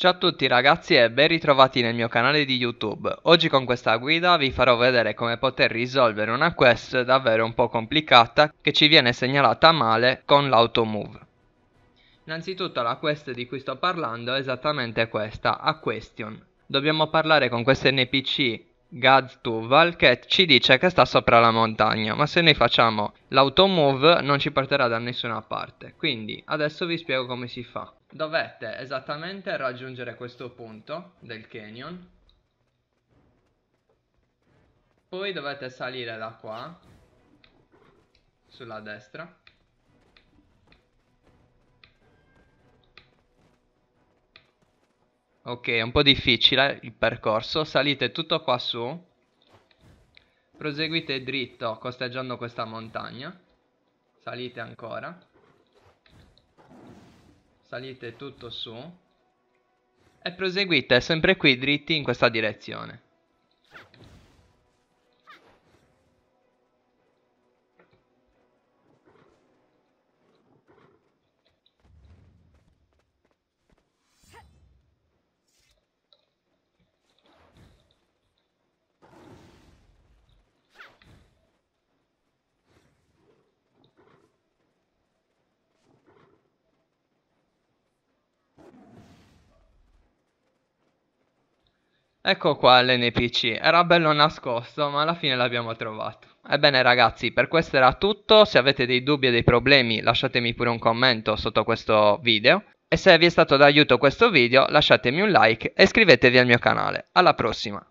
Ciao a tutti ragazzi e ben ritrovati nel mio canale di YouTube. Oggi con questa guida vi farò vedere come poter risolvere una quest davvero un po' complicata che ci viene segnalata male con l'automove. Innanzitutto la quest di cui sto parlando è esattamente questa, a question. Dobbiamo parlare con questo NPC Gaztuval che ci dice che sta sopra la montagna, ma se noi facciamo l'automove non ci porterà da nessuna parte. Quindi adesso vi spiego come si fa. Dovete esattamente raggiungere questo punto del canyon. Poi dovete salire da qua, sulla destra. Ok, è un po' difficile il percorso. Salite tutto qua su. Proseguite dritto costeggiando questa montagna. Salite ancora. Salite tutto su. E proseguite sempre qui dritti in questa direzione. Ecco qua l'NPC, era bello nascosto ma alla fine l'abbiamo trovato. Ebbene ragazzi, per questo era tutto, se avete dei dubbi e dei problemi lasciatemi pure un commento sotto questo video e se vi è stato d'aiuto questo video lasciatemi un like e iscrivetevi al mio canale. Alla prossima!